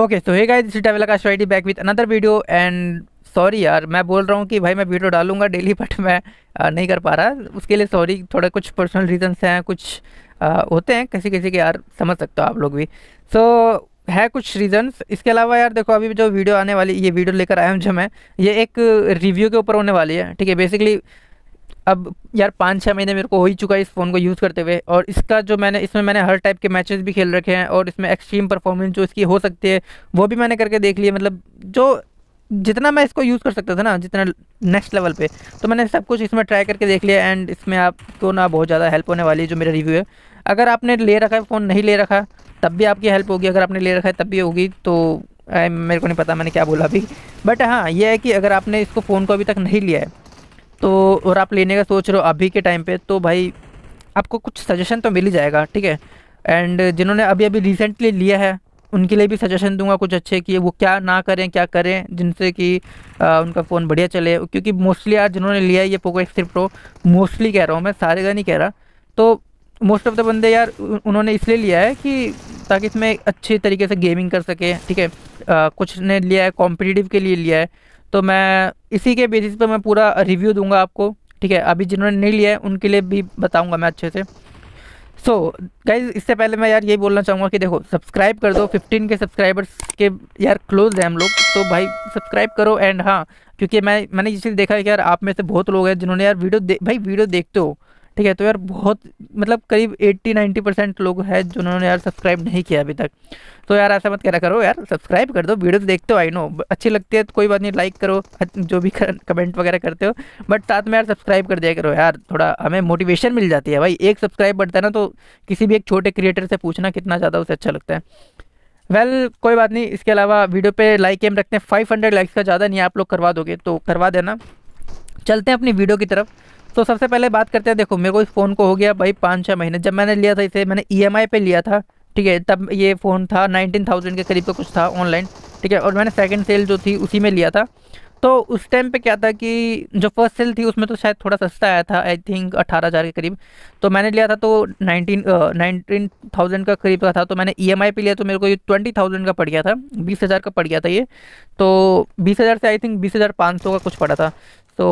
okay so hey guys this travel Akash back with another video and sorry यार मैं बोल रहा हूँ कि भाई मैं वीडियो डालूंगा डेली बट मैं आ, नहीं कर पा रहा उसके लिए सॉरी थोड़ा कुछ पर्सनल रीजंस हैं कुछ आ, होते हैं किसी किसी के यार समझ सकते हो आप लोग भी सो so, है कुछ रीजंस इसके अलावा यार देखो अभी जो वीडियो आने वाली ये वीडियो लेकर आया हूँ जो मैं ये एक रिव्यू के ऊपर होने वाली है ठीक है बेसिकली अब यार पाँच छः महीने मेरे को हो ही चुका है इस फ़ोन को यूज़ करते हुए और इसका जो मैंने इसमें मैंने हर टाइप के मैचेस भी खेल रखे हैं और इसमें एक्सट्रीम परफॉर्मेंस जो इसकी हो सकती है वो भी मैंने करके देख लिया मतलब जो जितना मैं इसको यूज़ कर सकता था ना जितना नेक्स्ट लेवल पे तो मैंने सब कुछ इसमें ट्राई करके देख लिया एंड इसमें आपको ना बहुत ज़्यादा हेल्प होने वाली है जो मेरा रिव्यू है अगर आपने ले रखा है फ़ोन नहीं ले रखा तब भी आपकी हेल्प होगी अगर आपने ले रखा है तब भी होगी तो मेरे को नहीं पता मैंने क्या बोला अभी बट हाँ यह है कि अगर आपने इसको फ़ोन को अभी तक नहीं लिया है तो और आप लेने का सोच रहे हो अभी के टाइम पे तो भाई आपको कुछ सजेशन तो मिल ही जाएगा ठीक है एंड जिन्होंने अभी अभी रिसेंटली लिया है उनके लिए भी सजेशन दूंगा कुछ अच्छे कि वो क्या ना करें क्या करें जिनसे कि आ, उनका फ़ोन बढ़िया चले क्योंकि मोस्टली यार जिन्होंने लिया है ये पोको एक्स प्रो मोस्टली कह रहा हूँ मैं सारे का नहीं कह रहा तो मोस्ट ऑफ द बंदे यार उन्होंने इसलिए लिया है कि ताकि इसमें अच्छे तरीके से गेमिंग कर सके ठीक है कुछ ने लिया है कॉम्पिटिटिव के लिए लिया है तो मैं इसी के बेसिस पर मैं पूरा रिव्यू दूंगा आपको ठीक है अभी जिन्होंने नहीं लिया है उनके लिए भी बताऊंगा मैं अच्छे से सो so, गाइज इससे पहले मैं यार यही बोलना चाहूँगा कि देखो सब्सक्राइब कर दो 15 के सब्सक्राइबर्स के यार क्लोज हैं हम लोग तो भाई सब्सक्राइब करो एंड हाँ क्योंकि मैं मैंने ये चीज़ देखा है कि यार आप में से बहुत लोग हैं जिन्होंने यार वीडियो दे भाई वीडियो देखते हो ठीक है तो यार बहुत मतलब करीब 80 90 परसेंट लोग हैं जिन्होंने यार सब्सक्राइब नहीं किया अभी तक तो यार ऐसा मत करा करो यार सब्सक्राइब कर दो वीडियो देखते हो आई नो अच्छी लगती है तो कोई बात नहीं लाइक करो जो भी कर, कमेंट वगैरह करते हो बट साथ में यार सब्सक्राइब कर दिया करो यार थोड़ा हमें मोटिवेशन मिल जाती है भाई एक सब्सक्राइब बढ़ता है ना तो किसी भी एक छोटे क्रिएटर से पूछना कितना ज़्यादा उसे अच्छा लगता है वेल well, कोई बात नहीं इसके अलावा वीडियो पे लाइक एम रखते हैं 500 लाइक्स का ज़्यादा नहीं आप लोग करवा दोगे तो करवा देना चलते हैं अपनी वीडियो की तरफ तो सबसे पहले बात करते हैं देखो मेरे को इस फ़ोन को हो गया भाई पाँच छः महीने जब मैंने लिया था इसे मैंने ई e पे लिया था ठीक है तब ये फ़ोन था नाइनटीन थाउजेंड के करीब का कुछ था ऑनलाइन ठीक है और मैंने सेकंड सेल जो थी उसी में लिया था तो उस टाइम पे क्या था कि जो फर्स्ट सेल थी उसमें तो शायद थोड़ा सस्ता आया था आई थिंक अठारह हज़ार के करीब तो मैंने लिया था तो नाइनटीन नाइनटीन थाउजेंड का करीब का था तो मैंने ई e पे लिया तो मेरे को ये ट्वेंटी थाउजेंड का पड़ गया था बीस हज़ार का पड़ गया था ये तो बीस हज़ार से आई थिंक बीस हज़ार पाँच सौ का कुछ पड़ा था तो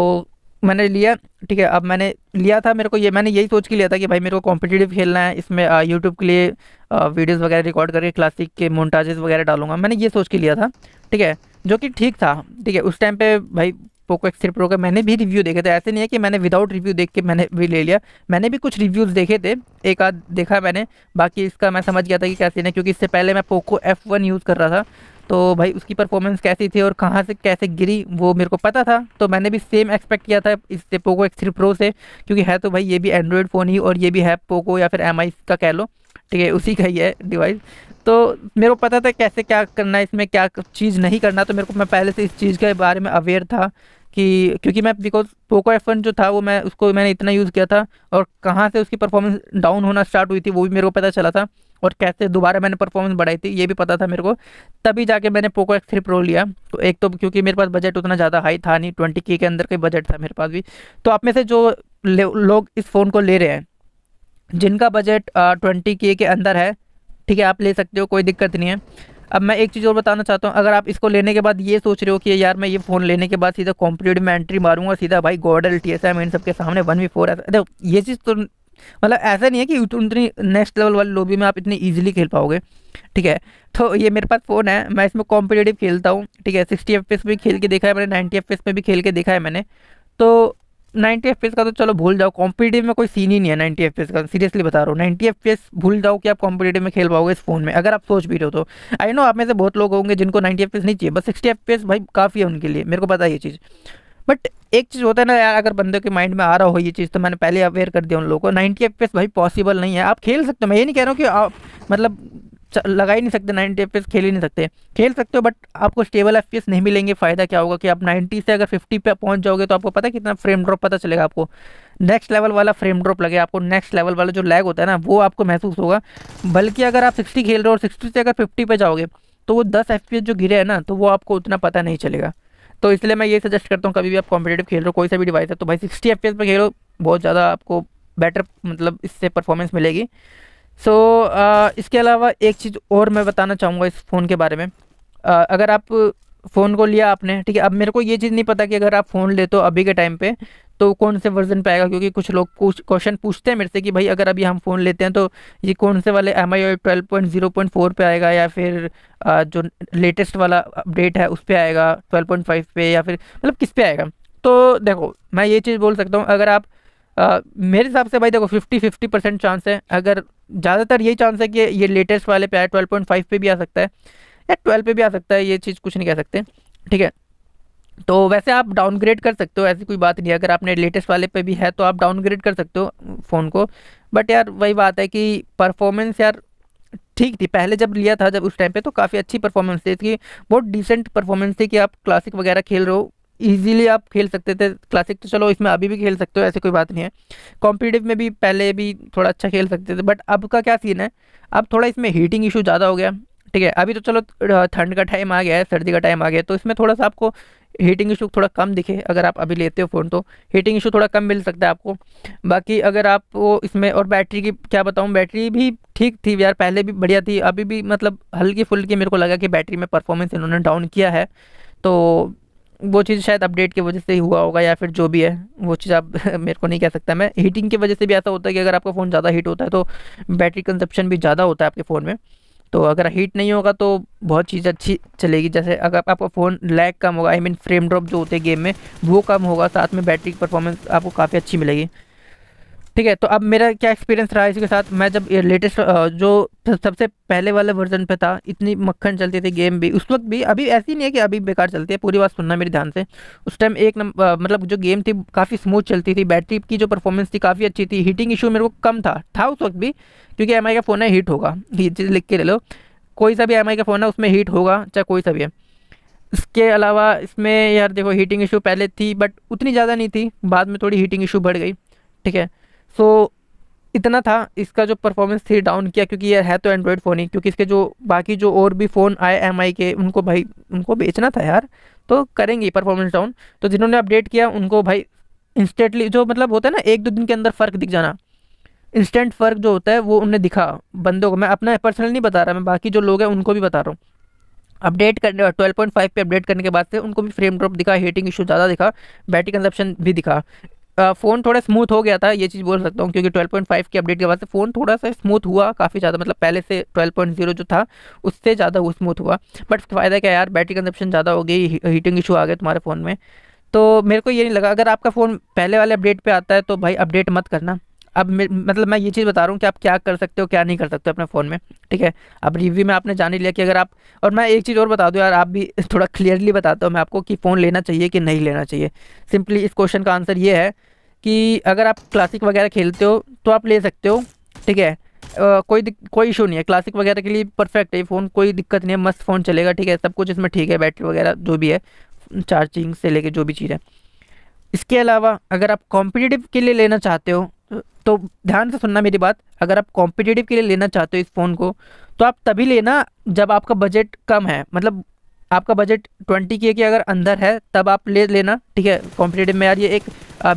मैंने लिया ठीक है अब मैंने लिया था मेरे को ये मैंने यही सोच के लिया था कि भाई मेरे को कॉम्पिटिटिव खेलना है इसमें यूट्यूब के लिए वीडियोज़ वगैरह रिकॉर्ड करके क्लासिक के मोन्टाजेज वगैरह डालूंगा मैंने ये सोच के लिया था ठीक है जो कि ठीक था ठीक है उस टाइम पे भाई पोको एक्स थ्री प्रो का मैंने भी रिव्यू देखे थे ऐसे नहीं है कि मैंने विदाउट रिव्यू देख के मैंने भी ले लिया मैंने भी कुछ रिव्यूज़ देखे थे एक आध देखा मैंने बाकी इसका मैं समझ गया था कि कैसे नहीं है क्योंकि इससे पहले मैं पोको एफ़ वन यूज़ कर रहा था तो भाई उसकी परफॉर्मेंस कैसी थी और कहाँ से कैसे गिरी वो मेरे को पता था तो मैंने भी सेम एक्सपेक्ट किया था इससे पोको एक्स थ्री प्रो से क्योंकि है तो भाई ये भी एंड्रॉयड फ़ोन ही और ये भी है पोको या फिर एम का कह लो ठीक है उसी का ही है डिवाइस तो मेरे को पता था कैसे क्या करना है इसमें क्या चीज़ नहीं करना तो मेरे को मैं पहले से इस चीज़ के बारे में अवेयर था कि क्योंकि मैं बिकॉज पोको एफ जो था वो मैं उसको मैंने इतना यूज़ किया था और कहाँ से उसकी परफॉर्मेंस डाउन होना स्टार्ट हुई थी वो भी मेरे को पता चला था और कैसे दोबारा मैंने परफॉर्मेंस बढ़ाई थी ये भी पता था मेरे को तभी जाके मैंने पोको एक्स थ्री प्रो लिया तो एक तो क्योंकि मेरे पास बजट उतना ज़्यादा हाई था नहीं ट्वेंटी के अंदर का बजट था मेरे पास भी तो आप में से जो लोग इस फ़ोन को ले रहे हैं जिनका बजट ट्वेंटी के के अंदर है ठीक है आप ले सकते हो कोई दिक्कत नहीं है अब मैं एक चीज़ और बताना चाहता हूँ अगर आप इसको लेने के बाद ये सोच रहे हो कि यार मैं ये फ़ोन लेने के बाद सीधा कॉम्पिटेटिव में एंट्री मारूंगा सीधा भाई गोडल टी एस एम इन सबके सामने वन वी फोर ऐसा देखो ये चीज़ तो मतलब ऐसा नहीं है कि उतनी नेक्स्ट लेवल वाली लोबी में आप इतनी ईजिली खेल पाओगे ठीक है तो ये मेरे पास फ़ोन है मैं इसमें कॉम्पिटेटिव खेलता हूँ ठीक है सिक्सटी एफ में भी खेल के देखा है मैंने नाइन्टी एफ में भी खेल के देखा है मैंने तो नाइन्टी एफ का तो चलो भूल जाओ कॉम्पिटेटिव में कोई सीन ही नहीं है नाइन्टी एफ का सीरियसली बता रहा हूँ नाइन्टी एफ भूल जाओ कि आप कॉम्पिटेटिव में खेल पाओगे इस फोन में अगर आप सोच भी रहे हो तो आई नो आप में से बहुत लोग होंगे जिनको नाइन्टी एफ नहीं चाहिए बस सिक्सटी एफ भाई काफ़ी है उनके लिए मेरे को पता है ये चीज़ बट एक चीज़ होता है ना यार अगर बंदे के माइंड में आ रहा हो ये चीज़ तो मैंने पहले अवेयर कर दिया उन लोगों को नाइन्टी एफ भाई पॉसिबल नहीं है आप खेल सकते हो मैं ये नहीं कह रहा हूँ कि आप मतलब लगा ही नहीं सकते नाइन्टी एफ खेल ही नहीं सकते खेल सकते हो बट आपको स्टेबल एफ नहीं मिलेंगे फ़ायदा क्या होगा कि आप नाइन्टी से अगर फिफ्टी पे पहुंच जाओगे तो आपको पता कितना फ्रेम ड्रॉप पता चलेगा आपको नेक्स्ट लेवल वाला फ्रेम ड्रॉप लगे आपको नेक्स्ट लेवल वाला जो लैग होता है ना वो आपको महसूस होगा बल्कि अगर आप सिक्सटी खेल रहे हो और सिक्सटी से अगर फिफ्टी पे जाओगे तो वो दस एफ जो गिरे हैं ना तो वो आपको उतना पता नहीं चलेगा तो इसलिए मैं ये सजेस्ट करता हूँ कभी भी आप कॉम्पिटेटिव खेल रहे हो कोई सा भी डिवाइस है तो भाई सिक्सटी एफ पे खेलो बहुत ज़्यादा आपको बेटर मतलब इससे परफॉर्मेंस मिलेगी सो so, इसके अलावा एक चीज़ और मैं बताना चाहूँगा इस फ़ोन के बारे में आ, अगर आप फ़ोन को लिया आपने ठीक है अब मेरे को ये चीज़ नहीं पता कि अगर आप फ़ोन ले तो अभी के टाइम पे तो कौन से वर्जन पे आएगा क्योंकि कुछ लोग कुछ क्वेश्चन पूछते हैं मेरे से कि भाई अगर अभी हम फ़ोन लेते हैं तो ये कौन से वाले M I O twelve point zero point four पर आएगा या फिर जो लेटेस्ट वाला अपडेट है उस पर आएगा ट्वेल्व पॉइंट फाइव पे या फिर मतलब किस पे आएगा तो देखो मैं ये चीज़ बोल सकता हूँ अगर आप Uh, मेरे हिसाब से भाई देखो फिफ्टी फिफ्टी परसेंट चांस है अगर ज़्यादातर यही चांस है कि ये लेटेस्ट वाले पे आए ट्वेल्व पॉइंट फाइव पर भी आ सकता है या ट्वेल्व पे भी आ सकता है ये चीज़ कुछ नहीं कह सकते ठीक है तो वैसे आप डाउनग्रेड कर सकते हो ऐसी कोई बात नहीं अगर आपने लेटेस्ट वाले पे भी है तो आप डाउनग्रेड कर सकते हो फ़ोन को बट यार वही बात है कि परफॉर्मेंस यार ठीक थी पहले जब लिया था जब उस टाइम पे तो काफ़ी अच्छी परफॉर्मेंस थी इसकी बहुत डिसेंट परफॉर्मेंस थी कि आप क्लासिक वगैरह खेल रहे हो ईजिली आप खेल सकते थे क्लासिक तो चलो इसमें अभी भी खेल सकते हो ऐसी कोई बात नहीं है कॉम्पिटिटिव में भी पहले भी थोड़ा अच्छा खेल सकते थे बट अब का क्या सीन है अब थोड़ा इसमें हीटिंग इशू ज़्यादा हो गया ठीक है अभी तो चलो ठंड का टाइम आ गया है सर्दी का टाइम आ गया तो इसमें थोड़ा सा आपको हीटिंग इशू थोड़ा कम दिखे अगर आप अभी लेते हो फ़ोन तो हीटिंग इशू थोड़ा कम मिल सकता है आपको बाकी अगर आप वो इसमें और बैटरी की क्या बताऊँ बैटरी भी ठीक थी यार पहले भी बढ़िया थी अभी भी मतलब हल्की फुल्की मेरे को लगा कि बैटरी में परफॉर्मेंस इन्होंने डाउन किया है तो वो चीज़ शायद अपडेट की वजह से ही हुआ होगा या फिर जो भी है वो चीज़ आप मेरे को नहीं कह सकता मैं हीटिंग की वजह से भी ऐसा होता है कि अगर आपका फ़ोन ज़्यादा हीट होता है तो बैटरी कंजप्शन भी ज़्यादा होता है आपके फ़ोन में तो अगर हीट नहीं होगा तो बहुत चीज़ अच्छी चलेगी जैसे अगर आपका फ़ोन लैग कम होगा आई मीन फ्रेम ड्रॉप जो होते हैं गेम में वो कम होगा साथ में बैटरी परफॉर्मेंस आपको काफ़ी अच्छी मिलेगी ठीक है तो अब मेरा क्या एक्सपीरियंस रहा इसके साथ मैं जब लेटेस्ट जो सबसे पहले वाले वर्जन पे था इतनी मक्खन चलती थी गेम भी उस वक्त भी अभी ऐसी नहीं है कि अभी बेकार चलती है पूरी बात सुनना मेरे ध्यान से उस टाइम एक नंबर मतलब जो गेम थी काफ़ी स्मूथ चलती थी बैटरी की जो परफॉर्मेंस थी काफ़ी अच्छी थी हीटिंग इशू मेरे को कम था था उस वक्त भी क्योंकि एम का फ़ोन है हीट होगा लिख के ले लो कोई सा भी एम का फ़ोन है उसमें हीट होगा चाहे कोई सा भी है इसके अलावा इसमें यार देखो हीटिंग इशू पहले थी बट उतनी ज़्यादा नहीं थी बाद में थोड़ी हीटिंग इशू बढ़ गई ठीक है सो इतना था इसका जो परफॉर्मेंस थी डाउन किया क्योंकि ये है तो एंड्रॉयड फ़ोन ही क्योंकि इसके जो बाकी जो और भी फ़ोन आए एम के उनको भाई उनको बेचना था यार तो करेंगे परफॉर्मेंस डाउन तो जिन्होंने अपडेट किया उनको भाई इंस्टेंटली जो मतलब होता है ना एक दो दिन के अंदर फ़र्क दिख जाना इंस्टेंट फ़र्क जो होता है वो उन्हें दिखा बंदों को मैं अपना पर्सनल नहीं बता रहा मैं बाकी जो लोग हैं उनको भी बता रहा हूँ अपडेट करने ट्वेल्व पॉइंट फाइव पर अपडेट करने के बाद से उनको भी फ्रेम ड्रॉप दिखा हीटिंग इशू ज़्यादा दिखा बैटरी कंजप्शन भी दिखा फ़ोन थोड़ा स्मूथ हो गया था ये चीज़ बोल सकता हूँ क्योंकि 12.5 की अपडेट के बाद से फ़ोन थोड़ा सा स्मूथ हुआ काफ़ी ज़्यादा मतलब पहले से 12.0 जो था उससे ज़्यादा वो स्मूथ हुआ बट फ़ायदा क्या यार बैटरी कंजप्शन ज़्यादा हो गई हीटिंग इशू आ गया तुम्हारे फ़ोन में तो मेरे को ये नहीं लगा अगर आपका फ़ोन पहले वाले अपडेट पर आता है तो भाई अपडेट मत करना अब मतलब मैं ये चीज़ बता रहा हूँ कि आप क्या कर सकते हो क्या नहीं कर सकते हो अपने फ़ोन में ठीक है अब रिव्यू में आपने जान ही लिया कि अगर आप और मैं एक चीज़ और बता दूँ यार आप भी थोड़ा क्लियरली बताता हूँ मैं आपको कि फ़ोन लेना चाहिए कि नहीं लेना चाहिए सिंपली इस क्वेश्चन का आंसर ये है कि अगर आप क्लासिक वगैरह खेलते हो तो आप ले सकते हो ठीक है आ, कोई कोई इशू नहीं है क्लासिक वगैरह के लिए परफेक्ट है फ़ोन कोई दिक्कत नहीं है मस्त फ़ोन चलेगा ठीक है सब कुछ इसमें ठीक है बैटरी वगैरह जो भी है चार्जिंग से लेके जो भी चीज़ है इसके अलावा अगर आप कॉम्पिटिटिव के लिए लेना चाहते हो तो ध्यान से सुनना मेरी बात अगर आप कॉम्पिटेटिव के लिए लेना चाहते हो इस फ़ोन को तो आप तभी लेना जब आपका बजट कम है मतलब आपका बजट ट्वेंटी के के अगर अंदर है तब आप ले लेना ठीक है कॉम्पिटेटिव में यार ये एक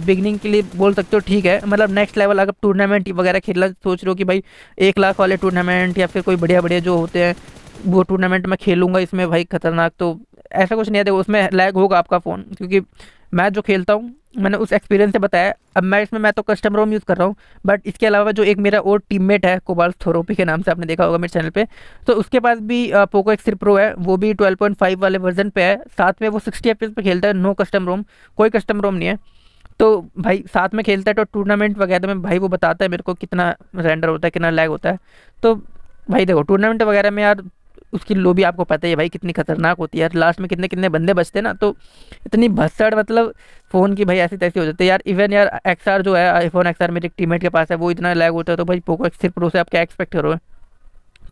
बिगनिंग के लिए बोल सकते हो ठीक है मतलब नेक्स्ट लेवल अगर टूर्नामेंट वगैरह खेलना सोच रहे हो कि भाई एक लाख वाले टूर्नामेंट या फिर कोई बढ़िया बढ़िया जो होते हैं वो टूर्नामेंट मैं खेलूँगा इसमें भाई खतरनाक तो ऐसा कुछ नहीं है देखो उसमें लैग होगा आपका फ़ोन क्योंकि मैं जो खेलता हूँ मैंने उस एक्सपीरियंस से बताया अब मैं इसमें मैं तो कस्टम रोम यूज़ कर रहा हूँ बट इसके अलावा जो एक मेरा और टीममेट है कोबाल थोरोपी के नाम से आपने देखा होगा मेरे चैनल पे तो उसके पास भी पोको एक्स प्रो है वो भी 12.5 वाले वर्जन पे है साथ में वो 60 एफ पे खेलता है नो कस्टम रोम कोई कस्टम रोम नहीं है तो भाई साथ में खेलता है तो टूर्नामेंट वगैरह में भाई वो बताता है मेरे को कितना रेंडर होता है कितना लैग होता है तो भाई देखो टूर्नामेंट वगैरह में यार उसकी लो भी आपको पता ही है भाई कितनी खतरनाक होती है यार लास्ट में कितने कितने बंदे बचते ना तो इतनी भसड़ मतलब फ़ोन की भाई ऐसी तैसी हो जाती है यार इवन यार एक्स जो है आईफोन एक्स मेरे एक टीमेट के पास है वो इतना लैग होता है तो भाई पोको एक्सर प्रो से आप क्या एक्सपेक्ट करो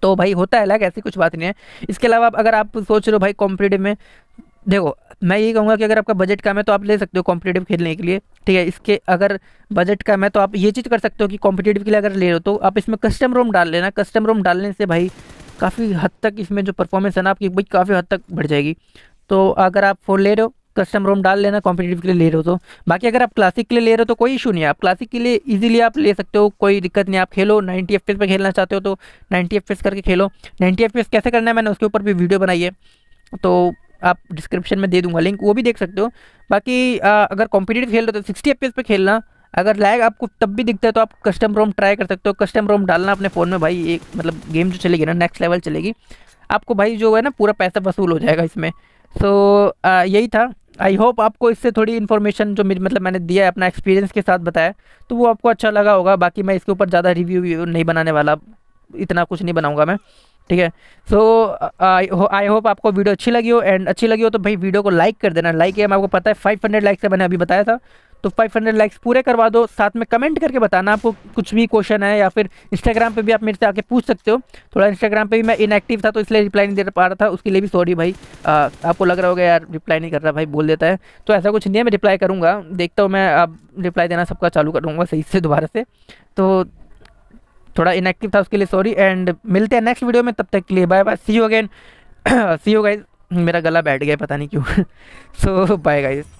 तो भाई होता है लैग ऐसी कुछ बात नहीं है इसके अलावा अगर आप सोच रहे हो भाई कॉम्पिटेटिव में देखो मैं यही कहूँगा कि अगर आपका बजट कम है तो आप ले सकते हो कॉम्पिटेटिव खेलने के लिए ठीक है इसके अगर बजट कम है तो आप ये चीज़ कर सकते हो कि कॉम्पिटेटिव के लिए अगर ले रहे हो तो आप इसमें कस्टम रूम डाल लेना कस्टम रूम डालने से भाई काफ़ी हद तक इसमें जो परफॉर्मेंस है ना आपकी बाइक काफ़ी हद तक बढ़ जाएगी तो अगर आप फोर ले रहे हो कस्टम रोम डाल लेना कॉम्पिटेटिव के लिए ले रहे हो तो बाकी अगर आप क्लासिक के लिए ले रहे हो तो कोई इशू नहीं है आप क्लासिक के लिए इजीली आप ले सकते हो कोई दिक्कत नहीं आप खेलो 90 एफ पे खेलना चाहते हो तो 90 एफ करके खेलो 90 एफ कैसे करना है मैंने उसके ऊपर भी वीडियो बनाई है तो आप डिस्क्रिप्शन में दे दूंगा लिंक वो भी देख सकते हो बाकी आ, अगर कॉम्पिटेटिव खेल रहे हो तो सिक्सटी एफ पे खेलना अगर लैग आपको तब भी दिखता है तो आप कस्टम रोम ट्राई कर सकते हो कस्टम रोम डालना अपने फ़ोन में भाई एक मतलब गेम जो चलेगी ना नेक्स्ट लेवल चलेगी आपको भाई जो है ना पूरा पैसा वसूल हो जाएगा इसमें सो so, यही था आई होप आपको इससे थोड़ी इन्फॉर्मेशन जो मतलब मैंने दिया है अपना एक्सपीरियंस के साथ बताया तो वो आपको अच्छा लगा होगा बाकी मैं इसके ऊपर ज़्यादा रिव्यू नहीं बनाने वाला इतना कुछ नहीं बनाऊँगा मैं ठीक है सो आई होप आपको वीडियो अच्छी लगी हो एंड अच्छी लगी हो तो भाई वीडियो को लाइक कर देना लाइक है मैं आपको पता है 500 लाइक से मैंने अभी बताया था तो 500 लाइक्स पूरे करवा दो साथ में कमेंट करके बताना आपको कुछ भी क्वेश्चन है या फिर इंस्टाग्राम पे भी आप मेरे से आके पूछ सकते हो थोड़ा इंस्टाग्राम पे भी मैं इनएक्टिव था तो इसलिए रिप्लाई नहीं दे पा रहा था उसके लिए भी सॉरी भाई आ, आपको लग रहा होगा यार रिप्लाई नहीं कर रहा भाई बोल देता है तो ऐसा कुछ नहीं है मैं रिप्लाई करूँगा देखता हूँ मैं अब रिप्लाई देना सबका चालू करूँगा सही से दोबारा से तो थोड़ा इनएक्टिव था उसके लिए सॉरी एंड मिलते हैं नेक्स्ट वीडियो में तब तक के लिए bye bye see you again see you guys मेरा गला बैठ गया पता नहीं क्यों सो बाय गाइज